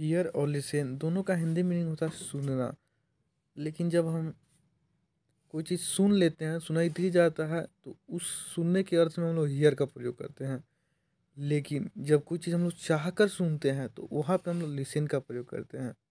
here और listen दोनों का हिंदी मीनिंग होता है सुनना लेकिन जब हम कोई चीज़ सुन लेते हैं सुनाई दी जाता है तो उस सुनने के अर्थ में हम लोग हियर का प्रयोग करते हैं लेकिन जब कोई चीज़ हम लोग चाह कर सुनते हैं तो वहाँ पर हम लोग लिसन का प्रयोग करते हैं